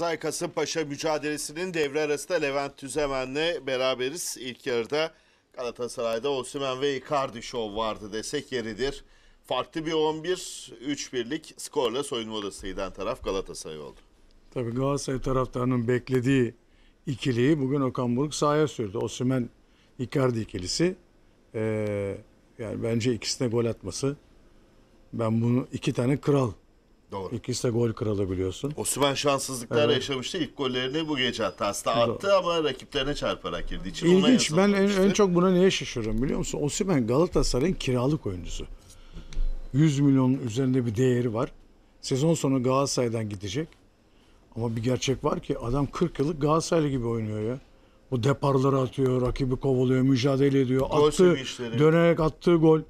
Galatasaray Kasımpaşa mücadelesinin devre arasında Levent Tüzemen'le beraberiz. İlk yarıda Galatasaray'da Osimhen ve Icardi şov vardı desek yeridir. Farklı bir 11, 3-1'lik skorla soyunma odası giden taraf Galatasaray oldu. Tabii Galatasaray taraftarının beklediği ikiliyi bugün Okan Buruk sahaya sürdü. Osimhen Icardi ikilisi. Ee, yani bence ikisine gol atması. Ben bunu iki tane kral Doğru. İkisi de gol kralı biliyorsun. Osman şanssızlıklar evet. yaşamıştı. İlk gollerini bu gece attı. Aslında attı ama rakiplerine çarparak girdi. İçin İlginç. Ben en, en çok buna niye şaşırıyorum biliyor musun? Osman Galatasaray'ın kiralık oyuncusu. 100 milyonun üzerinde bir değeri var. Sezon sonu Galatasaray'dan gidecek. Ama bir gerçek var ki adam 40 yıllık Galatasaraylı gibi oynuyor ya. Bu deparları atıyor, rakibi kovalıyor, mücadele ediyor. Gol attı, dönerek attığı gol.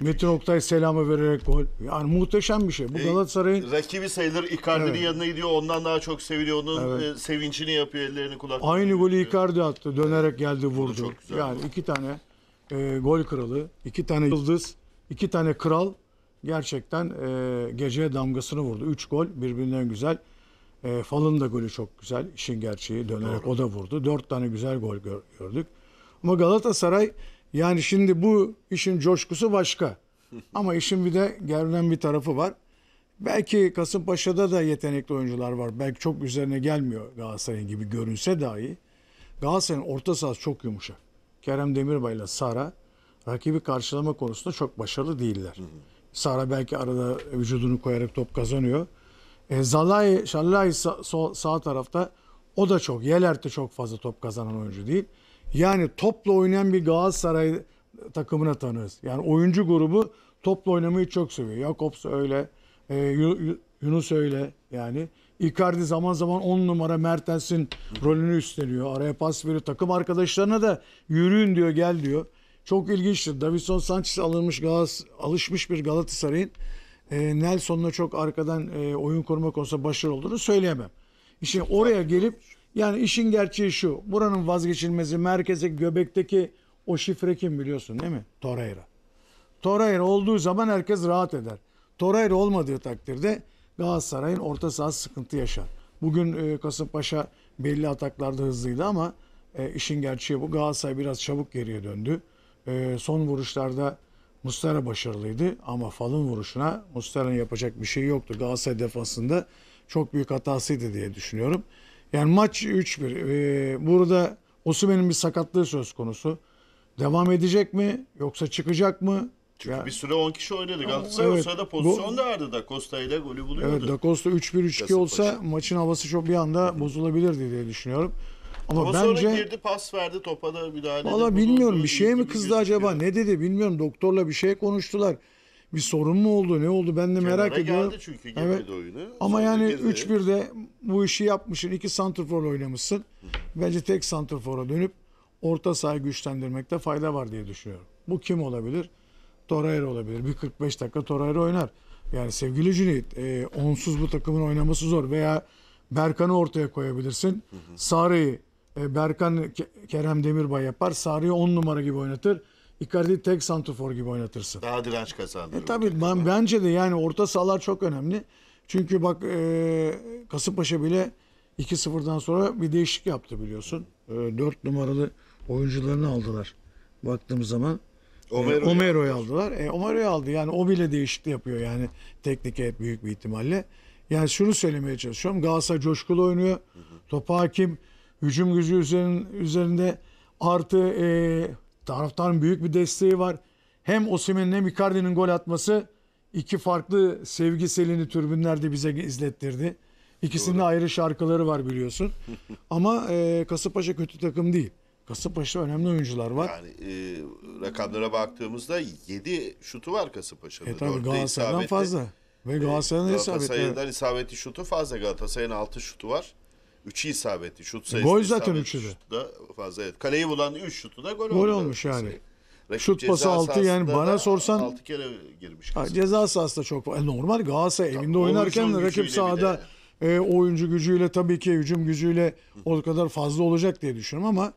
Metin Oktay selamı vererek gol. Yani muhteşem bir şey. Bu e, Galatasaray'ın Rakibi sayılır Icardi'nin Evet. yanına gidiyor. Ondan daha çok seviliyor Onun Evet. E, sevincini yapıyor. Ellerini kulaklarına aynı golü götürüyor. Icardi attı. Dönerek geldi vurdu. çok güzel Yani iki tane e, gol kralı, iki tane yıldız, iki tane kral gerçekten e, geceye damgasını vurdu. Üç gol birbirinden güzel. E, Fal'ın da golü çok güzel. İşin gerçeği dönerek o da vurdu. Dört tane güzel gol gördük. Ama Galatasaray yani şimdi bu işin coşkusu başka. Ama işin bir de gelinen bir tarafı var. Belki Kasımpaşa'da da yetenekli oyuncular var. Belki çok üzerine gelmiyor Galatasaray'ın gibi görünse dahi. Galatasaray'ın orta sahası çok yumuşak. Kerem Demirbay ile Sara rakibi karşılama konusunda çok başarılı değiller. Sara belki arada vücudunu koyarak top kazanıyor. E, Zalai, Şallai sağ, sağ tarafta o da çok. Yelert'te çok fazla top kazanan oyuncu değil. Yani topla oynayan bir Galatasaray takımına tanırız. Yani oyuncu grubu topla oynamayı çok seviyor. Jakobs öyle, e, Yunus öyle yani. Icardi zaman zaman 10 numara Mertens'in rolünü üstleniyor. Araya pas veriyor. Takım arkadaşlarına da yürüyün diyor, gel diyor. Çok ilginçti. Davison Sanchez alınmış Galas, alışmış bir Galatasaray'ın e, Nelson'la çok arkadan e, oyun kurmak olsa başarılı olduğunu söyleyemem. İşte oraya gelip yani işin gerçeği şu. Buranın vazgeçilmezi merkeze göbekteki o şifre kim biliyorsun değil mi? Torreira. Torreira olduğu zaman herkes rahat eder. Torreira olmadığı takdirde Galatasaray'ın orta saha sıkıntı yaşar. Bugün e, Kasımpaşa belli ataklarda hızlıydı ama e, işin gerçeği bu. Galatasaray biraz çabuk geriye döndü. E, son vuruşlarda Mustara başarılıydı ama falın vuruşuna Mustara'nın yapacak bir şey yoktu. Galatasaray defasında çok büyük hatasıydı diye düşünüyorum. Yani maç 3-1. Ee, burada Osimhen'in bir sakatlığı söz konusu. Devam edecek mi yoksa çıkacak mı? Çünkü ya, bir süre 10 kişi oynadı. Galatasaray evet, o sırada pozisyon bu, da vardı. Da Costa ile golü buluyordu. Evet Da Costa 3-1-3-2 olsa Paşa. maçın havası çok bir anda bozulabilirdi diye düşünüyorum. Ama, Ama bence, sonra girdi pas verdi topa da müdahale Valla bilmiyorum bir şey mi kızdı acaba ne dedi bilmiyorum doktorla bir şey konuştular bir sorun mu oldu ne oldu ben de Kenara merak ediyorum. geldi çünkü Evet. oyuna. Ama Sonra yani girdi. 3-1'de bu işi yapmışsın. iki santrfor oynamışsın. Bence tek santrfora dönüp orta sahayı güçlendirmekte fayda var diye düşünüyorum. Bu kim olabilir? Torreira olabilir. Bir 45 dakika Torreira oynar. Yani sevgili Cüneyt, e, onsuz bu takımın oynaması zor. Veya Berkan'ı ortaya koyabilirsin. Sarı'yı, e, Berkan Kerem Demirbay yapar. Sarı'yı 10 numara gibi oynatır. Icardi tek santrfor gibi oynatırsın. Daha direnç kazandırır. E, tabii ben, bence de yani orta sahalar çok önemli. Çünkü bak e, Kasımpaşa bile 2-0'dan sonra bir değişik yaptı biliyorsun. E, 4 numaralı oyuncularını aldılar baktığımız zaman. Omero'yu, e, Omero'yu aldılar. E, Omero'yu aldı yani o bile değişiklik yapıyor yani teknike büyük bir ihtimalle. Yani şunu söylemeye çalışıyorum. Galatasaray coşkulu oynuyor. Hı hı. Topa hakim. Hücum gücü üzerinde artı e, Taraftarın büyük bir desteği var. Hem Osimhen'in hem Icardi'nin gol atması iki farklı sevgi selini türbünlerde bize izlettirdi. İkisinin Doğru. ayrı şarkıları var biliyorsun. Ama e, Kasımpaşa kötü takım değil. Kasımpaşa önemli oyuncular var. Yani e, rakamlara baktığımızda 7 şutu var Kasımpaşa'nın. E tabii Galatasaray'dan fazla. Ve e, Galatasaray'ın e, Galatasaray'dan isabetli. isabetli şutu fazla. Galatasaray'ın 6 şutu var. 3'ü isabetli. Şut sayısı Gol zaten üçü de. Da fazla evet. Kaleyi bulan 3 şutu da gol, gol olmuş yani. Rakip Şut pası 6 yani bana sorsan 6 kere girmiş. Ha, ceza sahası da çok var. E, normal Galatasaray evinde oynarken rakip sahada e, oyuncu gücüyle tabii ki hücum gücüyle o kadar fazla olacak diye düşünüyorum ama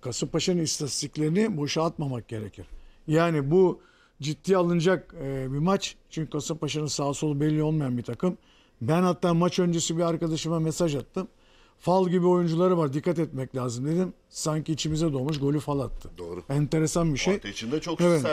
Kasımpaşa'nın istatistiklerini boşa atmamak gerekir. Yani bu ciddi alınacak e, bir maç. Çünkü Kasımpaşa'nın sağ solu belli olmayan bir takım. Ben hatta maç öncesi bir arkadaşıma mesaj attım fal gibi oyuncuları var dikkat etmek lazım dedim. Sanki içimize doğmuş golü fal attı. Doğru. Enteresan bir şey. Fatih içinde çok Evet. sert.